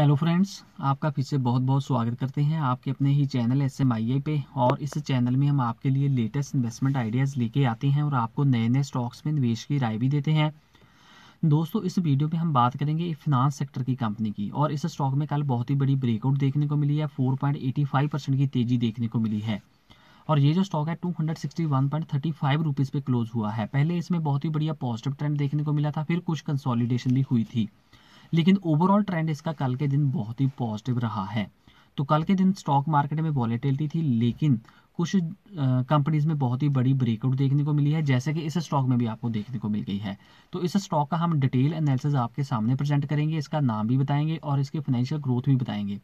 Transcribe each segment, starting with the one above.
Hello friends आपका फिर से बहुत बहुत स्वागत करते हैं आपके अपने ही channel S M I I पे और इस चैनल में हम आपके लिए लेटेस्ट इन्वेस्टमेंट आइडियाज़ लेके आते हैं और आपको नए नए स्टॉक्स में निवेश की राय भी देते हैं दोस्तों इस वीडियो में हम बात करेंगे फिनांस सेक्टर की कंपनी की और इस स्टॉक में कल बहुत ही बड़ी ब्रेकआउट देखने को मिली है फोर की तेज़ी देखने को मिली है और ये जो स्टॉक है two hundred sixty one point thirty five rupees पे क्लोज हुआ है पहले इसमें बहुत ही बढ़िया पॉजिटिव ट्रेंड देखने को मिला था फिर कुछ कंसोलिडेशन भी हुई थी लेकिन ओवरऑल ट्रेंड इसका कल के दिन बहुत ही पॉजिटिव रहा है तो कल के दिन स्टॉक मार्केट में वॉलीटिलिटी थी लेकिन कुछ कंपनीज में बहुत ही बड़ी ब्रेकआउट देखने को मिली है जैसे कि इस स्टॉक में भी आपको देखने को मिल गई है तो इस स्टॉक का हम डिटेल एनालिसिस आपके सामने प्रेजेंट करेंगे इसका नाम भी बताएंगे और इसके फाइनेंशियल ग्रोथ भी बताएंगे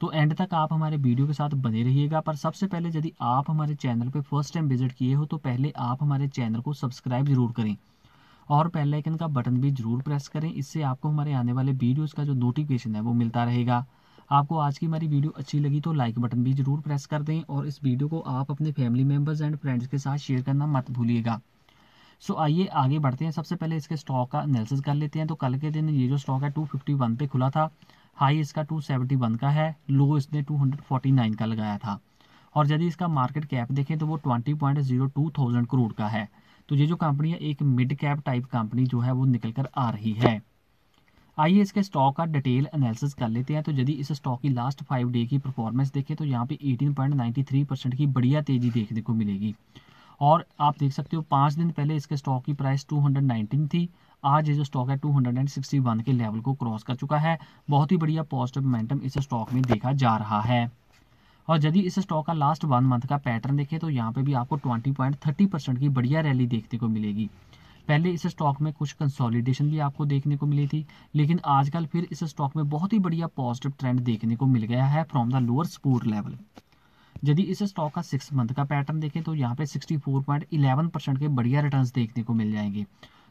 तो एंड तक आप हमारे वीडियो के साथ बने रहिएगा पर सबसे पहले यदि आप हमारे चैनल पर फर्स्ट टाइम विजिट किए हो तो पहले आप हमारे चैनल को सब्सक्राइब जरूर करें और बेल आइकन का बटन भी ज़रूर प्रेस करें इससे आपको हमारे आने वाले वीडियोज़ का जो नोटिफिकेशन है वो मिलता रहेगा आपको आज की हमारी वीडियो अच्छी लगी तो लाइक बटन भी ज़रूर प्रेस कर दें और इस वीडियो को आप अपने फैमिली मेम्बर्स एंड फ्रेंड्स के साथ शेयर करना मत भूलिएगा सो आइए आगे बढ़ते हैं सबसे पहले इसके स्टॉक का एनालिसिस कर लेते हैं तो कल के दिन ये जो स्टॉक है टू फिफ्टी वन पे खुला था हाई इसका टू सेवेंटी वन का है लो इसने टू हंड्रेड फोर्टी नाइन का लगाया था और यदि इसका मार्केट कैप देखें तो वो twenty point zero two thousand crore का है तो ये जो कंपनी है एक मिड कैप टाइप कंपनी जो है वो निकल कर आ रही है आइए इसके स्टॉक का डिटेल एनालिसिस कर लेते हैं तो यदि इस स्टॉक की लास्ट फाइव डे की परफॉर्मेंस देखें तो यहाँ पे 18.93 परसेंट की बढ़िया तेज़ी देखने को मिलेगी और आप देख सकते हो पाँच दिन पहले इसके स्टॉक की प्राइस 219 थी आज ये जो स्टॉक है 261 के लेवल को क्रॉस कर चुका है बहुत ही बढ़िया पॉजिटिव मोमेंटम इस स्टॉक में देखा जा रहा है और यदि इस स्टॉक का लास्ट वन मंथ का पैटर्न देखें तो यहाँ पे भी आपको ट्वेंटी पॉइंट थर्टी परसेंट की बढ़िया रैली देखने को मिलेगी पहले इस स्टॉक में कुछ कंसोलिडेशन भी आपको देखने को मिली थी लेकिन आजकल फिर इस स्टॉक में बहुत ही बढ़िया पॉजिटिव ट्रेंड देखने को मिल गया है from the lower support level यदि इस स्टॉक का सिक्स मंथ का पैटर्न देखें तो यहाँ पे 64.11 परसेंट के बढ़िया रिटर्न्स देखने को मिल जाएंगे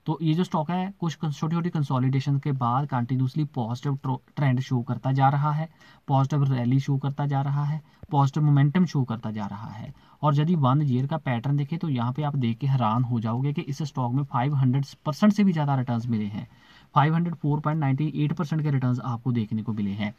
तो ये जो स्टॉक है कुछ छोटी छोटी कंसोलिडेशन के बाद कंटिन्यूसली पॉजिटिव ट्रेंड शो करता जा रहा है पॉजिटिव रैली शो करता जा रहा है पॉजिटिव मोमेंटम शो करता जा रहा है और यदि वन ईयर का पैटर्न देखें तो यहाँ पे आप देख के हैरान हो जाओगे कि इस स्टॉक में 500 परसेंट से भी ज़्यादा रिटर्न्स मिले हैं 504.98 परसेंट के रिटर्न्स आपको देखने को मिले हैं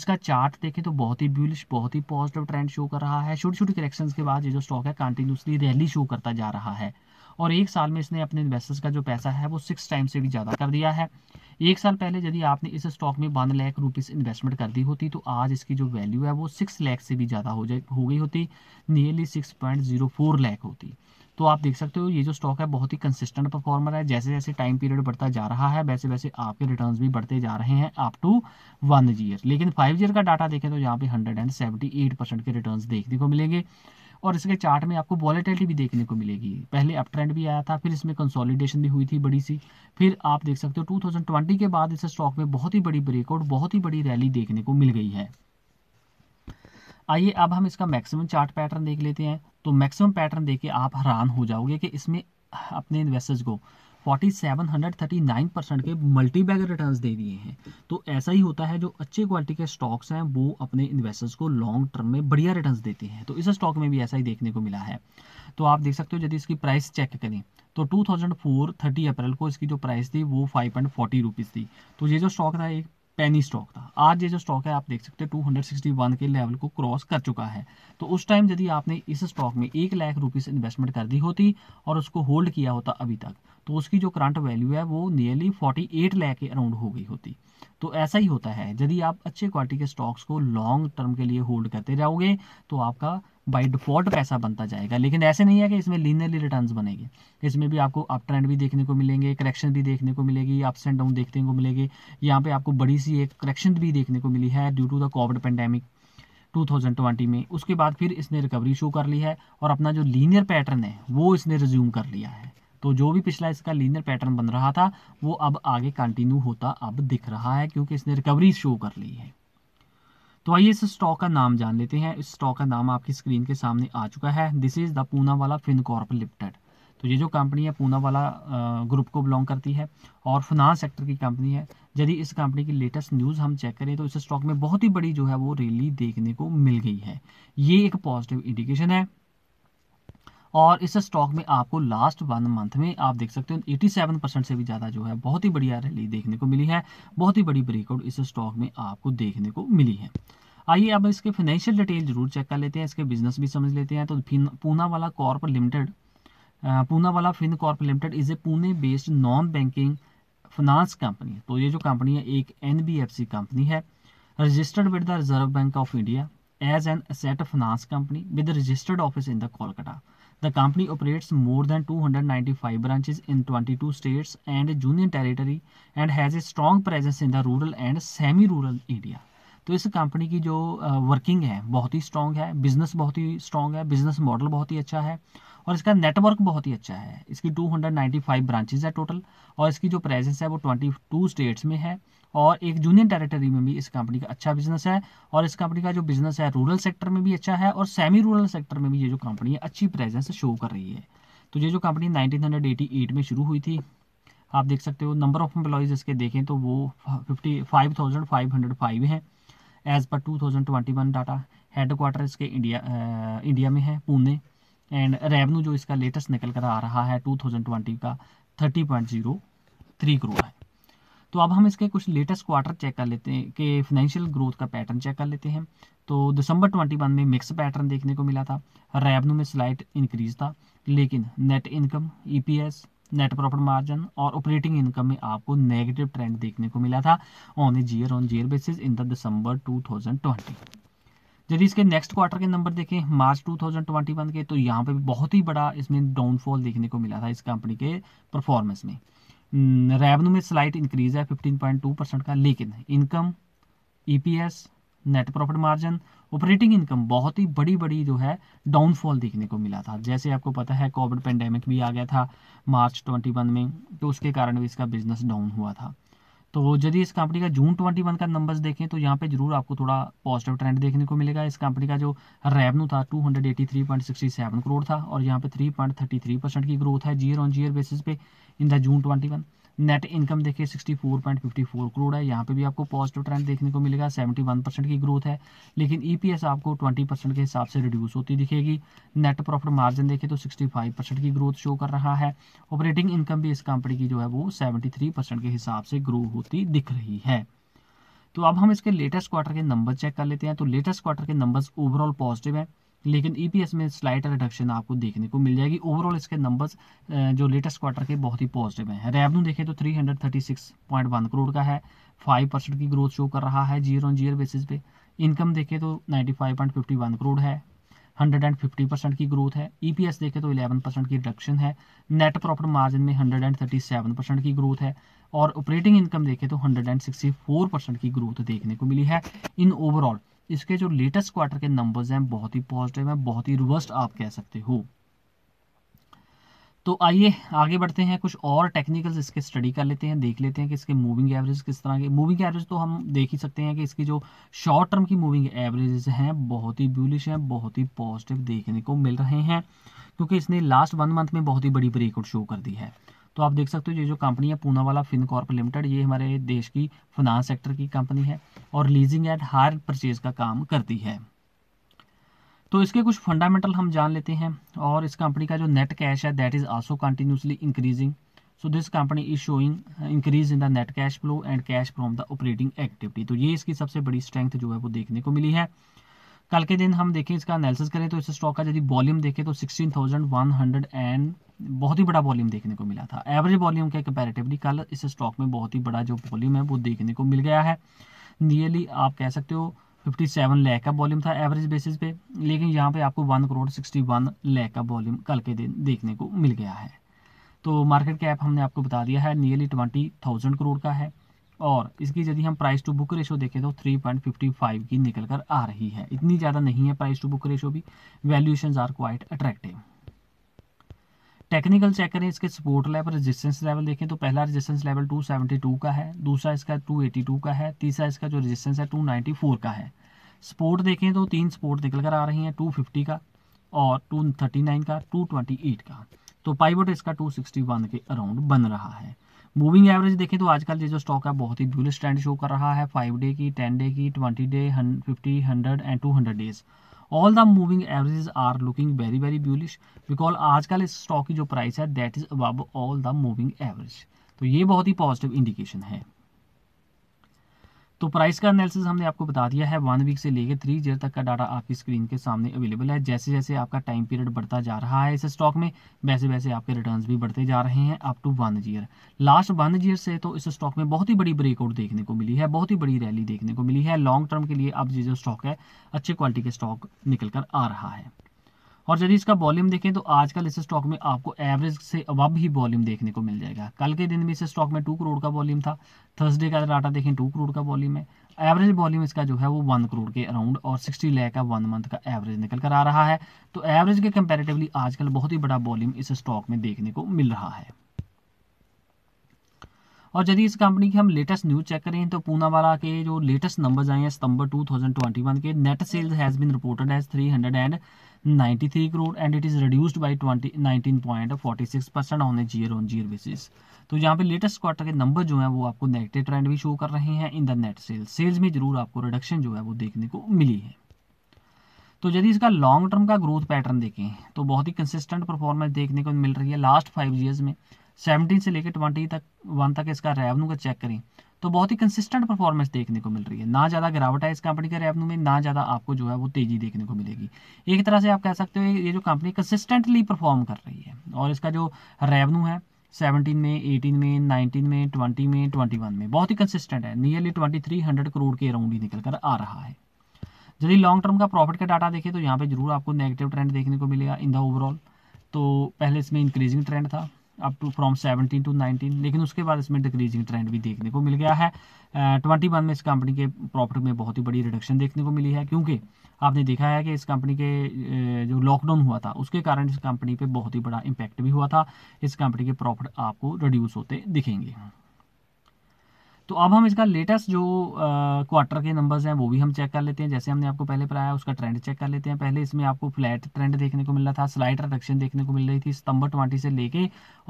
इसका चार्ट देखें तो बहुत ही ब्यूलिश बहुत ही पॉजिटिव ट्रेंड शो कर रहा है छोटी छोटी करेक्शन के बाद ये जो स्टॉक है कंटिन्यूसली रैली शो करता जा रहा है और एक साल में इसने अपने इन्वेस्टर्स का जो पैसा है वो सिक्स टाइम से भी ज़्यादा कर दिया है एक साल पहले यदि आपने इस स्टॉक में वन लाख रुपीस इन्वेस्टमेंट कर दी होती तो आज इसकी जो वैल्यू है वो सिक्स लाख से भी ज़्यादा हो जाए हो गई होती nearly six point zero four lakh होती तो आप देख सकते हो ये जो स्टॉक है बहुत ही कंसिस्टेंट परफॉर्मर है जैसे जैसे टाइम पीरियड बढ़ता जा रहा है वैसे वैसे आपके रिटर्न भी बढ़ते जा रहे हैं अप टू वन ईयर लेकिन फाइव ईयर का डाटा देखें तो यहाँ पे hundred and seventy eight percent के रिटर्न देखने को मिलेंगे और इसके चार्ट में आपको वॉलेटिलिटी भी देखने को मिलेगी पहले अप ट्रेंड भी आया था फिर इसमें कंसोलिडेशन भी हुई थी बड़ी सी फिर आप देख सकते हो 2020 के बाद इस स्टॉक में बहुत ही बड़ी ब्रेकआउट बहुत ही बड़ी रैली देखने को मिल गई है आइए अब हम इसका मैक्सिमम चार्ट पैटर्न देख लेते हैं तो मैक्सिमम पैटर्न देख के आप हैरान हो जाओगे कि इसमें अपने इन्वेस्टर्स को forty seven hundred thirty nine percent के मल्टी बैगर रिटर्न दे दिए हैं तो ऐसा ही होता है जो अच्छे क्वालिटी के स्टॉक्स हैं वो अपने इन्वेस्टर्स को लॉन्ग टर्म में बढ़िया रिटर्न देते हैं तो इस स्टॉक में भी ऐसा ही देखने को मिला है तो आप देख सकते हो यदि इसकी प्राइस चेक करें तो 2004 30 अप्रैल को इसकी जो प्राइस थी वो फाइव पॉइंट फोर्टी रुपीज़ थी तो ये जो स्टॉक था एक पेनी स्टॉक था आज ये जो स्टॉक है आप देख सकते हैं 261 के लेवल को क्रॉस कर चुका है तो उस टाइम यदि आपने इस स्टॉक में एक लाख रुपीस इन्वेस्टमेंट कर दी होती और उसको होल्ड किया होता अभी तक तो उसकी जो करंट वैल्यू है वो नियरली 48 लाख के अराउंड हो गई होती तो ऐसा ही होता है यदि आप अच्छे क्वालिटी के स्टॉक्स को लॉन्ग टर्म के लिए होल्ड करते जाओगे तो आपका बाय डिफॉल्ट पैसा बनता जाएगा लेकिन ऐसे नहीं है कि इसमें लीनरली रिटर्न बनेंगे इसमें भी आपको अप ट्रेंड भी देखने को मिलेंगे करेक्शन भी देखने को मिलेगी अप्स एंड डाउन देखने को मिलेगी यहाँ पे आपको बड़ी सी एक करेक्शन भी देखने को मिली है due to the covid pandemic 2020 में उसके बाद फिर इसने रिकवरी शो कर ली है और अपना जो लीनियर पैटर्न है वो इसने रिज्यूम कर लिया है तो जो भी पिछला इसका लीनियर पैटर्न बन रहा था वो अब आगे कंटिन्यू होता अब दिख रहा है क्योंकि इसने रिकवरी शो कर ली है तो आइए इस स्टॉक का नाम जान लेते हैं इस स्टॉक का नाम आपकी स्क्रीन के सामने आ चुका है दिस इज़ द पूना वाला फिनकॉर्प लिमिटेड तो ये जो कंपनी है पूना वाला ग्रुप को बिलोंग करती है और फाइनेंस सेक्टर की कंपनी है यदि इस कंपनी की लेटेस्ट न्यूज़ हम चेक करें तो इस स्टॉक में बहुत ही बड़ी जो है वो रैली देखने को मिल गई है ये एक पॉजिटिव इंडिकेशन है और इस स्टॉक में आपको लास्ट वन मंथ में आप देख सकते हो 87 परसेंट से भी ज़्यादा जो है बहुत ही बढ़िया रैली देखने को मिली है बहुत ही बड़ी ब्रेकआउट इस स्टॉक में आपको देखने को मिली है आइए अब इसके फाइनेंशियल डिटेल जरूर चेक कर लेते हैं इसके बिजनेस भी समझ लेते हैं तो पूना वाला Corp limited Poonawalla fincorp limited is a Pune based non banking finance company तो ये जो कंपनी है एक एन कंपनी है registered with the Reserve Bank of India as asset finance company with registered office in the Kolkata The company operates more than 295 branches in 22 states and union territory and has a strong presence in the rural and semi-rural area. तो इस company की जो working है बहुत ही strong है business बहुत ही स्ट्रॉन्ग है बिजनेस मॉडल बहुत ही अच्छा है और इसका नेटवर्क बहुत ही अच्छा है इसकी 295 ब्रांचेज है टोटल और इसकी जो प्रेजेंस है वो 22 स्टेट्स में है और एक यूनियन टेरिटरी में भी इस कंपनी का अच्छा बिजनेस है और इस कंपनी का जो बिजनेस है रूरल सेक्टर में भी अच्छा है और सेमी रूरल सेक्टर में भी ये जो कंपनी है अच्छी प्रेजेंस शो कर रही है तो ये जो कंपनी नाइनटीन में शुरू हुई थी आप देख सकते हो नंबर ऑफ एम्प्लॉयज़ इसके देखें तो वो fifty five thousand five hundred five हैं एज़ पर 2021 डाटा हेडक्वार्टर इसके इंडिया आ, इंडिया में है पुणे एंड रेवेन्यू जो इसका लेटेस्ट निकल कर आ रहा है 2020 का 30.03 करोड़ है तो अब हम इसके कुछ लेटेस्ट क्वार्टर चेक कर लेते हैं कि फाइनेंशियल ग्रोथ का पैटर्न चेक कर लेते हैं तो दिसंबर 21 में मिक्स पैटर्न देखने को मिला था रेवेन्यू में स्लाइट इंक्रीज था लेकिन net income EPS net profit margin और ऑपरेटिंग इनकम में आपको नेगेटिव ट्रेंड देखने को मिला था on a year on year basis in the December 2020 यदि इसके नेक्स्ट क्वार्टर के नंबर देखें मार्च 2021 के तो यहाँ पे भी बहुत ही बड़ा इसमें डाउनफॉल देखने को मिला था इस कंपनी के परफॉर्मेंस में रेवेन्यू hmm, में स्लाइट इंक्रीज है 15.2 परसेंट का लेकिन income EPS e net profit margin operating income बहुत ही बड़ी बड़ी जो है डाउनफॉल देखने को मिला था जैसे आपको पता है कोविड पेंडेमिक भी आ गया था मार्च 21 में तो उसके कारण भी इसका बिजनेस डाउन हुआ था तो यदि इस कंपनी का जून 21 का नंबर्स देखें तो यहाँ पे जरूर आपको थोड़ा पॉजिटिव ट्रेंड देखने को मिलेगा इस कंपनी का जो रेवन्यू था टू करोड़ था और यहाँ पे थ्री परसेंट की ग्रोथ है जीयर ऑन जीयर बेसिस पे in the June twenty net income देखिए 64.54 करोड़ है यहाँ पे भी आपको पॉजिटिव ट्रेंड देखने को मिलेगा 71 परसेंट की ग्रोथ है लेकिन ईपीएस e आपको 20 परसेंट के हिसाब से रिड्यूस होती दिखेगी नेट प्रॉफिट मार्जिन देखिए तो 65 परसेंट की ग्रोथ शो कर रहा है ऑपरेटिंग इनकम भी इस कंपनी की जो है वो सेवेंटी परसेंट के हिसाब से ग्रो होती दिख रही है तो अब हम इसके लेटेस्ट क्वार्टर के नंबर चेक कर लेते हैं तो लेटेस्ट क्वार्टर के नंबर्स ओवरऑल पॉजिटिव हैं लेकिन ईपीएस e में स्लाइट रिडक्शन आपको देखने को मिल जाएगी ओवरऑल इसके नंबर्स जो लेटेस्ट क्वार्टर के बहुत ही पॉजिटिव हैं रेवन्यू देखें तो 336.1 करोड़ का है 5 परसेंट की ग्रोथ शो कर रहा है जीरो ऑन जीरो बेसिस पे इनकम देखें तो 95.51 करोड़ है 150 परसेंट की ग्रोथ है ई e देखें तो इलेवन परसेंट की रिडक्शन है नेट प्रॉफिट मार्जिन में हंड्रेड परसेंट की ग्रोथ है और ऑपरेटिंग इनकम देखें तो हंड्रेड परसेंट की ग्रोथ देखने को मिली है इन ओवरऑल इसके जो लेटेस्ट क्वार्टर के नंबर्स हैं बहुत ही पॉजिटिव हैं बहुत ही रिवर्स्ट आप कह सकते हो तो आइए आगे बढ़ते हैं कुछ और टेक्निकल्स इसके स्टडी कर लेते हैं देख लेते हैं कि इसके मूविंग एवरेज किस तरह के मूविंग एवरेज तो हम देख ही सकते हैं कि इसकी जो शॉर्ट टर्म की मूविंग एवरेजेस हैं बहुत ही ब्यूलिश हैं बहुत ही पॉजिटिव देखने को मिल रहे हैं क्योंकि इसने लास्ट वन मंथ में बहुत ही बड़ी ब्रेकआउट शो कर दी है तो आप देख सकते हो ये जो कंपनी है पूना वाला फिन लिमिटेड ये हमारे देश की फाइनेंस सेक्टर की कंपनी है और लीजिंग एट हायर परचेज का काम करती है तो इसके कुछ फंडामेंटल हम जान लेते हैं और इस कंपनी का जो नेट कैश है that is also continuously increasing so this company is showing increase in the net cash flow and cash from the operating activity तो ये इसकी सबसे बड़ी स्ट्रेंथ जो है वो देखने को मिली है कल के दिन हम देखें इसका एनालिसिस करें तो इस स्टॉक का यदि वॉल्यूम देखें तो sixteen thousand one hundred and बहुत ही बड़ा वॉल्यूम देखने को मिला था एवरेज वॉल्यूम के कंपेरेटिवली कल इस स्टॉक में बहुत ही बड़ा जो वॉल्यूम है वो देखने को मिल गया है नियरली आप कह सकते हो 57 लाख का वॉल्यूम था एवरेज बेसिस पे लेकिन यहाँ पे आपको 1 करोड़ 61 लाख का वॉल्यूम कल के दिन देखने को मिल गया है तो मार्केट कैप हमने आपको बता दिया है नियरली ट्वेंटी थाउजेंड करोड़ का है और इसकी यदि हम प्राइस टू बुक रेशो देखें तो 3.55 की निकल कर आ रही है इतनी ज़्यादा नहीं है प्राइस टू बुक रेशो भी valuation are quite attractive technical check करें इसके सपोर्ट लेवल रेजिस्टेंस लेवल देखें तो पहला रेजिस्टेंस लेवल 272 का है दूसरा इसका 282 का है तीसरा इसका जो रेजिस्टेंस है 294 का है सपोर्ट देखें तो तीन सपोर्ट निकल कर आ रही हैं 250 का और 239 का 228 का तो पाइवट इसका 261 के अराउंड बन रहा है मूविंग एवरेज देखें तो आजकल ये जो स्टॉक है बहुत ही ब्यूलिश ट्रेंड शो कर रहा है फाइव डे की टेन डे की twenty day fifty hundred and two hundred days all the moving averages are looking very very bullish because आजकल इस स्टॉक की जो प्राइस है that is above all the moving average तो ये बहुत ही पॉजिटिव इंडिकेशन है तो प्राइस का एनालिसिस हमने आपको बता दिया है वन वीक से लेकर थ्री ईयर तक का डाटा आपकी स्क्रीन के सामने अवेलेबल है जैसे जैसे आपका टाइम पीरियड बढ़ता जा रहा है इस स्टॉक में वैसे वैसे आपके रिटर्न्स भी बढ़ते जा रहे हैं up to one year last one year से तो इस स्टॉक में बहुत ही बड़ी ब्रेकआउट देखने को मिली है बहुत ही बड़ी रैली देखने को मिली है लॉन्ग टर्म के लिए अब ये जो स्टॉक है अच्छे क्वालिटी के स्टॉक निकल कर आ रहा है और यदि इसका वॉल्यूम देखें तो आजकल इस स्टॉक में आपको एवरेज से अब ही वॉल्यूम देखने को मिल जाएगा कल के दिन भी इस स्टॉक में टू करोड़ का वॉल्यूम था थर्सडे का डाटा देखें टू करोड़ का वॉल्यूम है एवरेज वॉल्यूम इसका जो है वो वन करोड़ के अराउंड और सिक्सटी लैक का वन मंथ का एवरेज निकल कर आ रहा है तो एवरेज के कंपेरेटिवली आजकल बहुत ही बड़ा वॉल्यूम इस स्टॉक में देखने को मिल रहा है और यदि इस कंपनी की हम लेटेस्ट न्यूज चेक करें तो पूनावाला के जो लेटेस्ट नंबर्स आए हैं सितंबर 2021 के net sales has been reported as and 93 crore and it is reduced by twenty nineteen point forty six percent on a year on year basis तो यहाँ पे लेटेस्ट क्वार्टर के नंबर जो है वो आपको नेगेटिव ट्रेंड भी शो कर रहे हैं in the net sales sales में जरूर आपको रिडक्शन जो है वो देखने को मिली है तो यदि इसका लॉन्ग टर्म का ग्रोथ पैटर्न देखें तो बहुत ही कंसिस्टेंट परफॉर्मेंस देखने को मिल रही है लास्ट फाइव ईयर्स में सेवनटीन से लेकर ट्वेंटी तक वन तक इसका रेवन्यू का चेक करें तो बहुत ही कंसिस्टेंट परफॉर्मेंस देखने को मिल रही है ना ज़्यादा गिरावट है इस कंपनी के रेवन्यू में ना ज़्यादा आपको जो है वो तेज़ी देखने को मिलेगी एक तरह से आप कह सकते हो ये जो कंपनी कंसिस्टेंटली परफॉर्म कर रही है और इसका जो रेवन्यू है सेवनटीन में एटीन में नाइनटीन में ट्वेंटी में ट्वेंटी वन में बहुत ही कंसिस्टेंट है nearly twenty three hundred crore के अराउंड ही निकल कर आ रहा है यदि लॉन्ग टर्म का प्रॉफिट का डाटा देखें तो यहाँ पे जरूर आपको नेगेटिव ट्रेंड देखने को मिलेगा इन द ओवरऑल तो पहले इसमें इंक्रीजिंग ट्रेंड था अप टू फ्रॉम 17 टू 19 लेकिन उसके बाद इसमें डिक्रीजिंग ट्रेंड भी देखने को मिल गया है ट्वेंटी uh, वन में इस कंपनी के प्रॉफिट में बहुत ही बड़ी रिडक्शन देखने को मिली है क्योंकि आपने देखा है कि इस कंपनी के जो लॉकडाउन हुआ था उसके कारण इस कंपनी पे बहुत ही बड़ा इम्पैक्ट भी हुआ था इस कंपनी के प्रॉफिट आपको रिड्यूस होते दिखेंगे तो अब हम इसका लेटेस्ट जो क्वार्टर के नंबर्स हैं वो भी हम चेक कर लेते हैं जैसे हमने आपको पहले पढ़ाया उसका ट्रेंड चेक कर लेते हैं पहले इसमें आपको फ्लैट ट्रेंड देखने को मिल रहा था स्लाइड रिडक्शन देखने को मिल रही थी सितंबर ट्वेंटी से लेके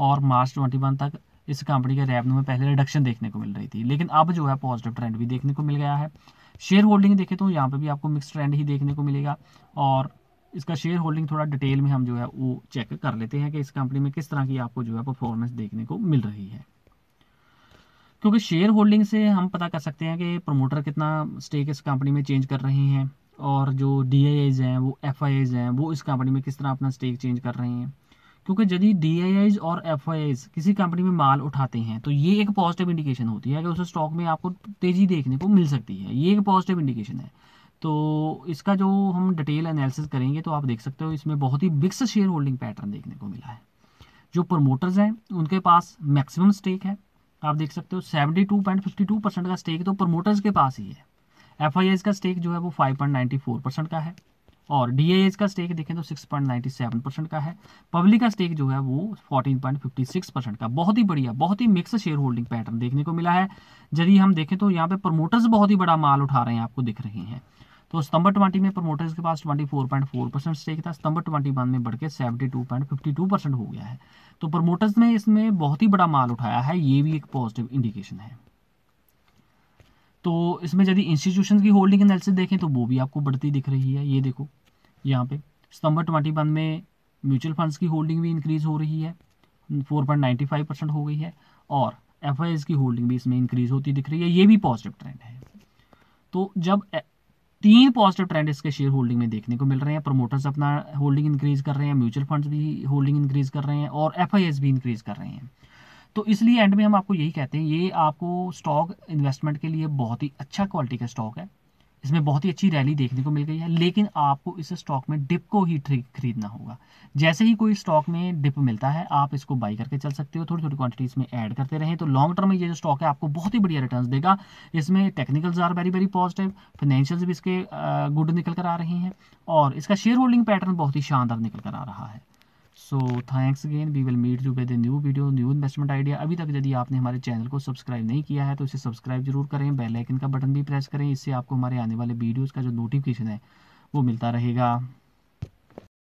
और मार्च ट्वेंटी वन तक इस कंपनी के रेवन्यू में पहले रिडक्शन देखने को मिल रही थी लेकिन अब जो है पॉजिटिव ट्रेंड भी देखने को मिल गया है शेयर होल्डिंग देखे तो यहाँ पर भी आपको मिक्स ट्रेंड ही देखने को मिलेगा और इसका शेयर होल्डिंग थोड़ा डिटेल में हम जो है वो चेक कर लेते हैं कि इस कंपनी में किस तरह की आपको जो है परफॉर्मेंस देखने को मिल रही है क्योंकि शेयर होल्डिंग से हम पता कर सकते हैं कि प्रमोटर कितना स्टेक इस कंपनी में चेंज कर रहे हैं और जो डी हैं वो एफ हैं वो इस कंपनी में किस तरह अपना स्टेक चेंज कर रहे हैं क्योंकि यदि डी और एफ किसी कंपनी में माल उठाते हैं तो ये एक पॉजिटिव इंडिकेशन होती है कि उस स्टॉक में आपको तेज़ी देखने को मिल सकती है ये एक पॉजिटिव इंडिकेशन है तो इसका जो हम डिटेल एनालिसिस करेंगे तो आप देख सकते हो इसमें बहुत ही बिक्स शेयर होल्डिंग पैटर्न देखने को मिला है जो प्रमोटर्स हैं उनके पास मैक्सिमम स्टेक है आप देख सकते हो seventy two point fifty two percent का स्टेक तो प्रमोटर्स के पास ही है एफ का स्टेक जो है वो five point ninety four percent का है और डी का स्टेक देखें तो six point ninety seven percent का है पब्लिक का स्टेक जो है वो fourteen point fifty six percent का बहुत ही बढ़िया बहुत ही मिक्स शेयर होल्डिंग पैटर्न देखने को मिला है यदि हम देखें तो यहाँ पे प्रमोटर्स बहुत ही बड़ा माल उठा रहे हैं आपको दिख रहे हैं तो सितंबर 20 में प्रमोटर्स के पास 24.4 परसेंट स्टेक था सितंबर 21 में बढ़ के 72.52 परसेंट हो गया है तो प्रमोटर्स ने इसमें बहुत ही बड़ा माल उठाया है ये भी एक पॉजिटिव इंडिकेशन है तो इसमें यदि इंस्टीट्यूशन की होल्डिंग एनालिसिस देखें तो वो भी आपको बढ़ती दिख रही है ये देखो यहाँ पे सितंबर वन में म्यूचुअल फंड्स की होल्डिंग भी इंक्रीज़ हो रही है फाइव परसेंट हो गई है और एफ की होल्डिंग भी इसमें इंक्रीज़ होती दिख रही है ये भी पॉजिटिव ट्रेंड है तो जब तीन पॉजिटिव ट्रेंड इसके शेयर होल्डिंग में देखने को मिल रहे हैं प्रमोटर्स अपना होल्डिंग इंक्रीज कर रहे हैं म्यूचुअल फंड्स भी होल्डिंग इंक्रीज कर रहे हैं और एफ भी इंक्रीज कर रहे हैं तो इसलिए एंड में हम आपको यही कहते हैं ये आपको स्टॉक इन्वेस्टमेंट के लिए बहुत ही अच्छा क्वालिटी का स्टॉक है इसमें बहुत ही अच्छी रैली देखने को मिल गई है लेकिन आपको इस स्टॉक में डिप को ही खरीदना होगा जैसे ही कोई स्टॉक में डिप मिलता है आप इसको बाई करके चल सकते हो थोड़ी थोड़ी क्वांटिटीज में ऐड करते रहें तो लॉन्ग टर्म में ये जो स्टॉक है आपको बहुत ही बढ़िया रिटर्न देगा इसमें technicals are very very positive financials भी इसके गुड निकल कर आ रहे हैं और इसका शेयर होल्डिंग पैटर्न बहुत ही शानदार निकल कर आ रहा है so thanks again we will meet you with new video new investment idea अभी तक यदि आपने हमारे चैनल को सब्सक्राइब नहीं किया है तो इसे सब्सक्राइब जरूर करें बेल आइकन का बटन भी प्रेस करें इससे आपको हमारे आने वाले वीडियोज़ का जो नोटिफिकेशन है वो मिलता रहेगा